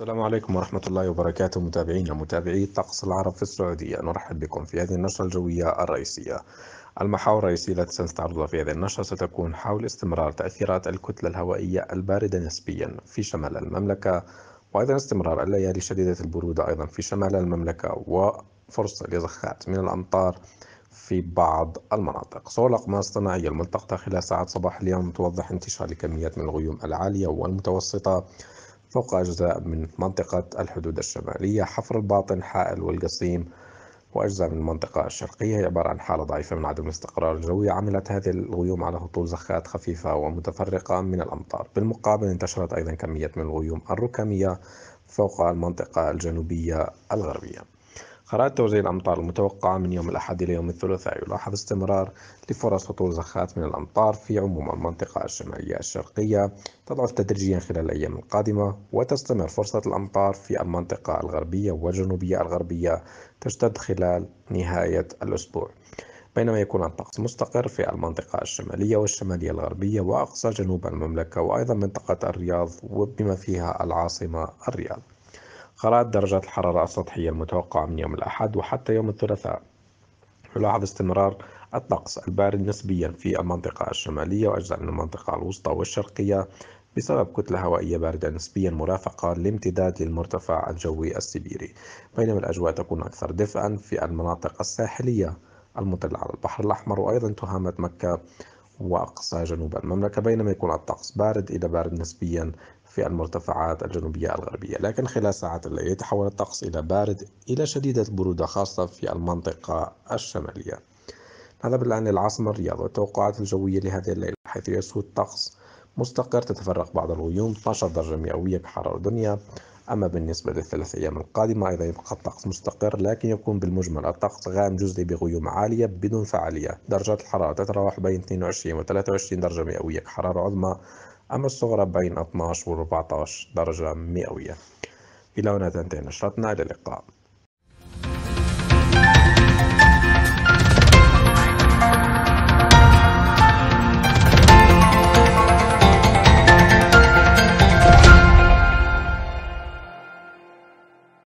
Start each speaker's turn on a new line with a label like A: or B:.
A: السلام عليكم ورحمة الله وبركاته متابعينا متابعي طقس العرب في السعودية نرحب بكم في هذه النشرة الجوية الرئيسية المحاور الرئيسية التي سنستعرضها في هذه النشرة ستكون حول استمرار تأثيرات الكتلة الهوائية الباردة نسبيا في شمال المملكة وأيضا استمرار الليالي شديدة البرودة أيضا في شمال المملكة وفرصة لزخات من الأمطار في بعض المناطق صور الأقمار الصناعية الملتقطة خلال ساعات صباح اليوم توضح انتشار لكميات من الغيوم العالية والمتوسطة فوق أجزاء من منطقة الحدود الشمالية حفر الباطن حائل والقصيم وأجزاء من المنطقة الشرقية عبارة عن حالة ضعيفة من عدم الاستقرار الجوي عملت هذه الغيوم على هطول زخات خفيفة ومتفرقة من الأمطار بالمقابل انتشرت أيضا كمية من الغيوم الركامية فوق المنطقة الجنوبية الغربية خرائط توزيع الأمطار المتوقعة من يوم الأحد إلى يوم الثلاثاء يلاحظ استمرار لفرص هطول زخات من الأمطار في عموم المنطقة الشمالية الشرقية تضعف تدريجيا خلال الأيام القادمة وتستمر فرصة الأمطار في المنطقة الغربية والجنوبية الغربية تشتد خلال نهاية الأسبوع بينما يكون الطقس مستقر في المنطقة الشمالية والشمالية الغربية وأقصى جنوب المملكة وأيضا منطقة الرياض وبما فيها العاصمة الرياض قراءة درجات الحرارة السطحية المتوقعة من يوم الأحد وحتى يوم الثلاثاء يلاحظ استمرار الطقس البارد نسبيا في المنطقة الشمالية وأجزاء من المنطقة الوسطى والشرقية بسبب كتلة هوائية باردة نسبيا مرافقة لامتداد للمرتفع الجوي السيبيري بينما الأجواء تكون أكثر دفئا في المناطق الساحلية المطلة على البحر الأحمر وأيضا تهامة مكة وأقصى جنوب المملكة بينما يكون الطقس بارد إلى بارد نسبيا في المرتفعات الجنوبية الغربية لكن خلال ساعات الليل يتحول الطقس إلى بارد إلى شديدة البرودة خاصة في المنطقة الشمالية نذهب الآن للعاصمة الرياض والتوقعات الجوية لهذه الليلة حيث يسود الطقس مستقر تتفرق بعض الغيوم 12 درجة مئوية بحرارة دنيا أما بالنسبة للثلاث أيام القادمة أيضا يبقى الطقس مستقر لكن يكون بالمجمل الطقس غام جزئي بغيوم عالية بدون فعالية درجات الحرارة تتراوح بين 22 و 23 درجة مئوية كحرارة عظمى أما الصغرى بين 12 و 14 درجة مئوية إلى هنا تنتهي نشرتنا إلى اللقاء